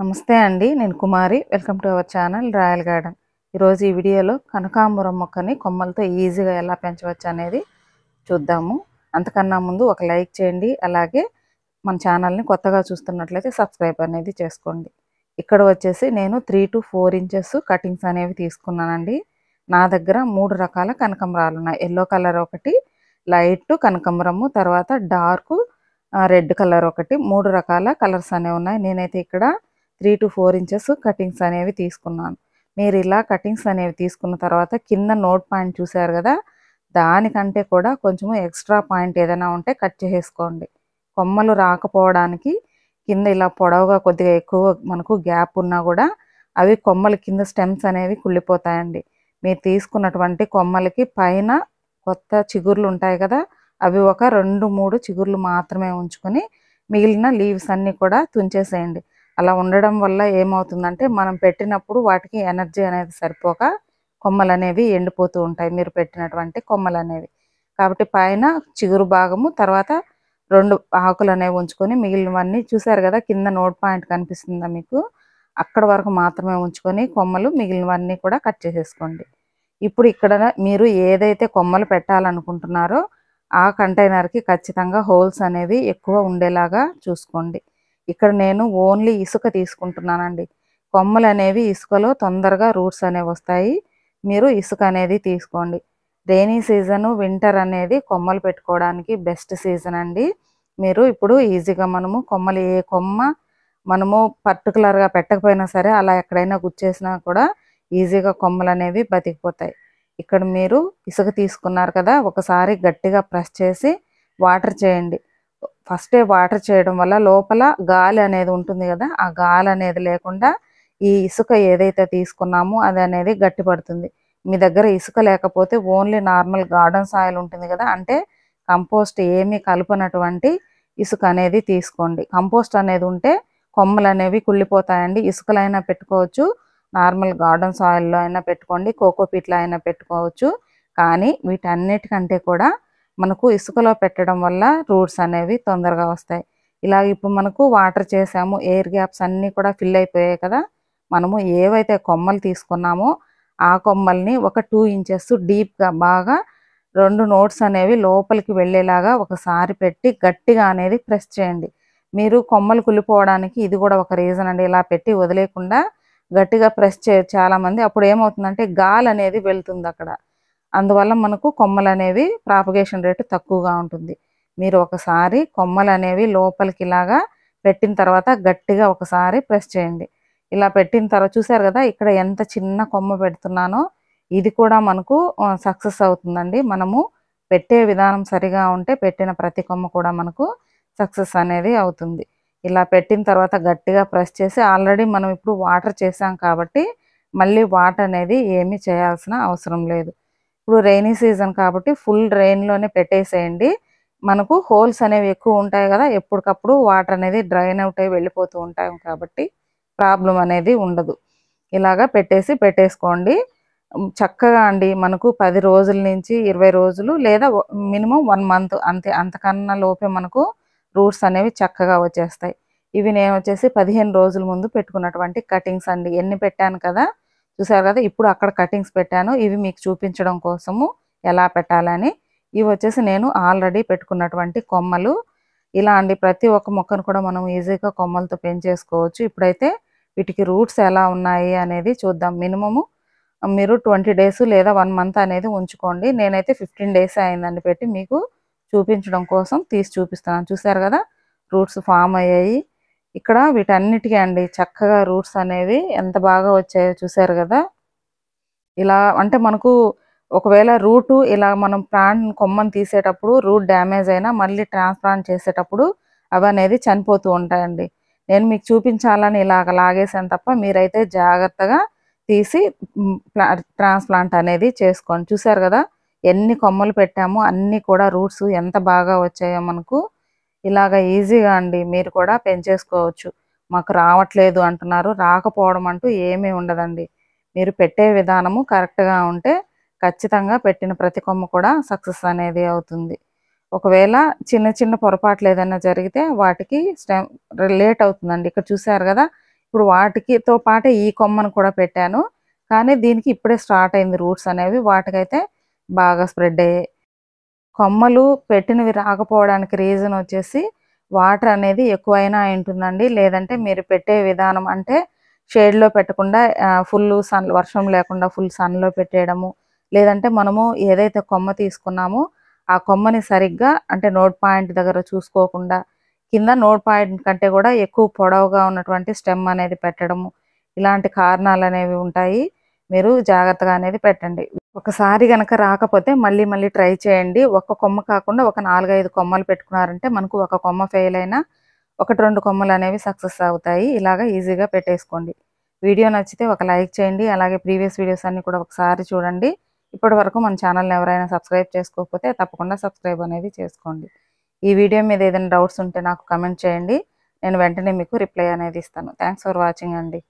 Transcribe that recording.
నమస్తే అండి నేను Kumari welcome to our channel royal garden ఈరోజు ఈ వీడియోలో కనకాంబరం మొక్కని కొమ్మలతో ఈజీగా ఎలా పెంచవచ్చు అనేది చూద్దాము అంతకన్నా ముందు ఒక లైక్ చేయండి అలాగే మన ఛానల్ని కొత్తగా చూస్తున్నట్లయితే సబ్స్క్రైబ్ అనేది చేసుకోండి ఇక్కడ వచ్చేసి నేను three to four inches cuttings అనేవి తీసుకున్నానండి నా దగ్గర మూడు రకాల కనకంబరాలు ఉన్నాయి ఎల్లో కలర్ ఒకటి లైట్ కనకంబరము తర్వాత డార్క్ రెడ్ కలర్ ఒకటి మూడు రకాల కలర్స్ అనేవి ఉన్నాయి నేనైతే ఇక్కడ three to four inches cuttings అనేవి తీసుకున్నాను మీరు ఇలా కటింగ్స్ అనేవి తీసుకున్న తర్వాత కింద నోట్ పాయింట్ చూసారు కదా దానికంటే కూడా కొంచెము ఎక్స్ట్రా పాయింట్ ఏదైనా ఉంటే కట్ చేసేసుకోండి కొమ్మలు రాకపోవడానికి కింద ఇలా పొడవుగా కొద్దిగా ఎక్కువ మనకు గ్యాప్ ఉన్నా కూడా అవి కొమ్మల కింద స్టెమ్స్ అనేవి కుళ్ళిపోతాయండి మీరు తీసుకున్నటువంటి కొమ్మలకి పైన కొత్త చిగుర్లు ఉంటాయి కదా అవి ఒక రెండు మూడు చిగుర్లు మాత్రమే ఉంచుకొని మిగిలిన లీవ్స్ అన్నీ కూడా తుంచేసేయండి అలా ఉండడం వల్ల ఏమవుతుందంటే మనం పెట్టినప్పుడు వాటికి ఎనర్జీ అనేది సరిపోక కొమ్మలు అనేవి ఎండిపోతూ ఉంటాయి మీరు పెట్టినటువంటి కొమ్మలు అనేవి కాబట్టి పైన చిగురు భాగము తర్వాత రెండు ఆకులు అనేవి ఉంచుకొని మిగిలినవన్నీ చూసారు కదా కింద నోట్ పాయింట్ కనిపిస్తుందా మీకు అక్కడ వరకు మాత్రమే ఉంచుకొని కొమ్మలు మిగిలినవన్నీ కూడా కట్ చేసేసుకోండి ఇప్పుడు ఇక్కడ మీరు ఏదైతే కొమ్మలు పెట్టాలనుకుంటున్నారో ఆ కంటైనర్కి ఖచ్చితంగా హోల్స్ అనేవి ఎక్కువ ఉండేలాగా చూసుకోండి ఇక్కడ నేను ఓన్లీ ఇసుక తీసుకుంటున్నానండి కొమ్మలు అనేవి ఇసుకలో తొందరగా రూట్స్ అనేవి వస్తాయి మీరు ఇసుక అనేది తీసుకోండి రైనీ సీజన్ వింటర్ అనేది కొమ్మలు పెట్టుకోవడానికి బెస్ట్ సీజన్ అండి మీరు ఇప్పుడు ఈజీగా మనము కొమ్మలు ఏ కొమ్మ మనము పర్టికులర్గా పెట్టకపోయినా సరే అలా ఎక్కడైనా గుచ్చేసినా కూడా ఈజీగా కొమ్మలు అనేవి బతికిపోతాయి ఇక్కడ మీరు ఇసుక తీసుకున్నారు కదా ఒకసారి గట్టిగా ప్రెస్ చేసి వాటర్ చేయండి ఫస్టే వాటర్ చేయడం వల్ల లోపల గాలి అనేది ఉంటుంది కదా ఆ గాలి అనేది లేకుండా ఈ ఇసుక ఏదైతే తీసుకున్నామో అది అనేది గట్టిపడుతుంది మీ దగ్గర ఇసుక లేకపోతే ఓన్లీ నార్మల్ గార్డెన్ సాయిల్ ఉంటుంది కదా అంటే కంపోస్ట్ ఏమీ కలపనటువంటి ఇసుక అనేది తీసుకోండి కంపోస్ట్ అనేది ఉంటే కొమ్మలు అనేవి కుళ్ళిపోతాయండి ఇసుకలైనా పెట్టుకోవచ్చు నార్మల్ గార్డెన్ సాయిల్లో అయినా పెట్టుకోండి కోకోపీట్లో అయినా పెట్టుకోవచ్చు కానీ వీటన్నిటికంటే కూడా మనకు ఇసుకలో పెట్టడం వల్ల రూట్స్ అనేవి తొందరగా వస్తాయి ఇలా ఇప్పుడు మనకు వాటర్ చేసాము ఎయిర్ గ్యాప్స్ అన్నీ కూడా ఫిల్ అయిపోయాయి కదా మనము ఏవైతే కొమ్మలు తీసుకున్నామో ఆ కొమ్మల్ని ఒక టూ ఇంచెస్ డీప్గా బాగా రెండు నోట్స్ అనేవి లోపలికి వెళ్ళేలాగా ఒకసారి పెట్టి గట్టిగా అనేది ప్రెస్ చేయండి మీరు కొమ్మలు కుళ్ళిపోవడానికి ఇది కూడా ఒక రీజన్ అండి ఇలా పెట్టి వదిలేకుండా గట్టిగా ప్రెస్ చేయ చాలామంది అప్పుడు ఏమవుతుందంటే గాలి అనేది వెళ్తుంది అక్కడ అందువల్ల మనకు కొమ్మలు అనేవి ప్రాపగేషన్ రేటు తక్కువగా ఉంటుంది మీరు ఒకసారి కొమ్మలు అనేవి లోపలికి ఇలాగా పెట్టిన తర్వాత గట్టిగా ఒకసారి ప్రెస్ చేయండి ఇలా పెట్టిన తర్వాత చూసారు కదా ఇక్కడ ఎంత చిన్న కొమ్మ పెడుతున్నానో ఇది కూడా మనకు సక్సెస్ అవుతుందండి మనము పెట్టే విధానం సరిగా ఉంటే పెట్టిన ప్రతి కొమ్మ కూడా మనకు సక్సెస్ అనేది అవుతుంది ఇలా పెట్టిన తర్వాత గట్టిగా ప్రెస్ చేసి ఆల్రెడీ మనం ఇప్పుడు వాటర్ చేసాం కాబట్టి మళ్ళీ వాటర్ అనేది ఏమీ చేయాల్సిన అవసరం లేదు ఇప్పుడు రెయినీ సీజన్ కాబట్టి ఫుల్ డ్రైన్లోనే పెట్టేసేయండి మనకు హోల్స్ అనేవి ఎక్కువ ఉంటాయి కదా ఎప్పటికప్పుడు వాటర్ అనేది డ్రైన్ అవుట్ అయ్యి వెళ్ళిపోతూ ఉంటాయి కాబట్టి ప్రాబ్లం అనేది ఉండదు ఇలాగా పెట్టేసి పెట్టేసుకోండి చక్కగా అండి మనకు పది రోజుల నుంచి ఇరవై రోజులు లేదా మినిమం వన్ మంత్ అంతే అంతకన్నా లోపే మనకు రూట్స్ అనేవి చక్కగా వచ్చేస్తాయి ఇవి నేను వచ్చేసి పదిహేను రోజుల ముందు పెట్టుకున్నటువంటి కటింగ్స్ అండి ఎన్ని పెట్టాను కదా చూసారు కదా ఇప్పుడు అక్కడ కటింగ్స్ పెట్టాను ఇవి మీకు చూపించడం కోసము ఎలా పెట్టాలని ఇవి వచ్చేసి నేను ఆల్రెడీ పెట్టుకున్నటువంటి కొమ్మలు ఇలా అండి ప్రతి ఒక్క మొక్కను కూడా మనం ఈజీగా కొమ్మలతో పెంచేసుకోవచ్చు ఇప్పుడైతే వీటికి రూట్స్ ఎలా ఉన్నాయి అనేది చూద్దాం మినిమము మీరు ట్వంటీ డేస్ లేదా వన్ మంత్ అనేది ఉంచుకోండి నేనైతే ఫిఫ్టీన్ డేస్ అయిందని పెట్టి మీకు చూపించడం కోసం తీసి చూపిస్తున్నాను చూసారు కదా రూట్స్ ఫామ్ అయ్యాయి ఇక్కడ వీటన్నిటికీ అండి చక్కగా రూట్స్ అనేవి ఎంత బాగా వచ్చాయో చూసారు కదా ఇలా అంటే మనకు ఒకవేళ రూటు ఇలా మనం ప్లాంట్ కొమ్మను తీసేటప్పుడు రూట్ డ్యామేజ్ అయినా మళ్ళీ ట్రాన్స్ప్లాంట్ చేసేటప్పుడు అవి అనేది చనిపోతూ ఉంటాయండి నేను మీకు చూపించాలని ఇలాగ లాగేసాను తప్ప మీరైతే జాగ్రత్తగా తీసి ట్రాన్స్ప్లాంట్ అనేది చేసుకోండి చూసారు కదా ఎన్ని కొమ్మలు పెట్టామో అన్నీ కూడా రూట్స్ ఎంత బాగా వచ్చాయో మనకు ఇలాగ ఈజీగా అండి మీరు కూడా పెంచేసుకోవచ్చు మాకు రావట్లేదు అంటున్నారు రాకపోవడం అంటూ ఏమీ ఉండదండి మీరు పెట్టే విధానము కరెక్ట్గా ఉంటే ఖచ్చితంగా పెట్టిన ప్రతి కొమ్మ కూడా సక్సెస్ అనేది అవుతుంది ఒకవేళ చిన్న చిన్న పొరపాట్లు ఏదైనా జరిగితే వాటికి స్టెమ్ లేట్ అవుతుందండి ఇక్కడ చూసారు కదా ఇప్పుడు వాటికితో పాటే ఈ కొమ్మను కూడా పెట్టాను కానీ దీనికి ఇప్పుడే స్టార్ట్ అయింది రూట్స్ అనేవి వాటికైతే బాగా స్ప్రెడ్ అయ్యాయి కొమ్మలు పెట్టినవి రాకపోవడానికి రీజన్ వచ్చేసి వాటర్ అనేది ఎక్కువైనా ఉంటుందండి లేదంటే మీరు పెట్టే విధానం అంటే షేడ్లో పెట్టకుండా ఫుల్ సన్ వర్షం లేకుండా ఫుల్ సన్లో పెట్టేయడము లేదంటే మనము ఏదైతే కొమ్మ తీసుకున్నామో ఆ కొమ్మని సరిగ్గా అంటే నోట్ పాయింట్ దగ్గర చూసుకోకుండా కింద నోట్ పాయింట్ కంటే కూడా ఎక్కువ పొడవుగా ఉన్నటువంటి స్టెమ్ అనేది పెట్టడము ఇలాంటి కారణాలు అనేవి ఉంటాయి మీరు జాగ్రత్తగా అనేది పెట్టండి ఒకసారి కనుక రాకపోతే మళ్ళీ మళ్ళీ ట్రై చేయండి ఒక కొమ్మ కాకుండా ఒక నాలుగైదు కొమ్మలు పెట్టుకున్నారంటే మనకు ఒక కొమ్మ ఫెయిల్ అయినా ఒకటి రెండు కొమ్మలు అనేవి సక్సెస్ అవుతాయి ఇలాగ ఈజీగా పెట్టేసుకోండి వీడియో నచ్చితే ఒక లైక్ చేయండి అలాగే ప్రీవియస్ వీడియోస్ అన్నీ కూడా ఒకసారి చూడండి ఇప్పటి వరకు మన ఛానల్ని ఎవరైనా సబ్స్క్రైబ్ చేసుకోకపోతే తప్పకుండా సబ్స్క్రైబ్ అనేది చేసుకోండి ఈ వీడియో మీద ఏదైనా డౌట్స్ ఉంటే నాకు కమెంట్ చేయండి నేను వెంటనే మీకు రిప్లై అనేది ఇస్తాను థ్యాంక్స్ ఫర్ వాచింగ్ అండి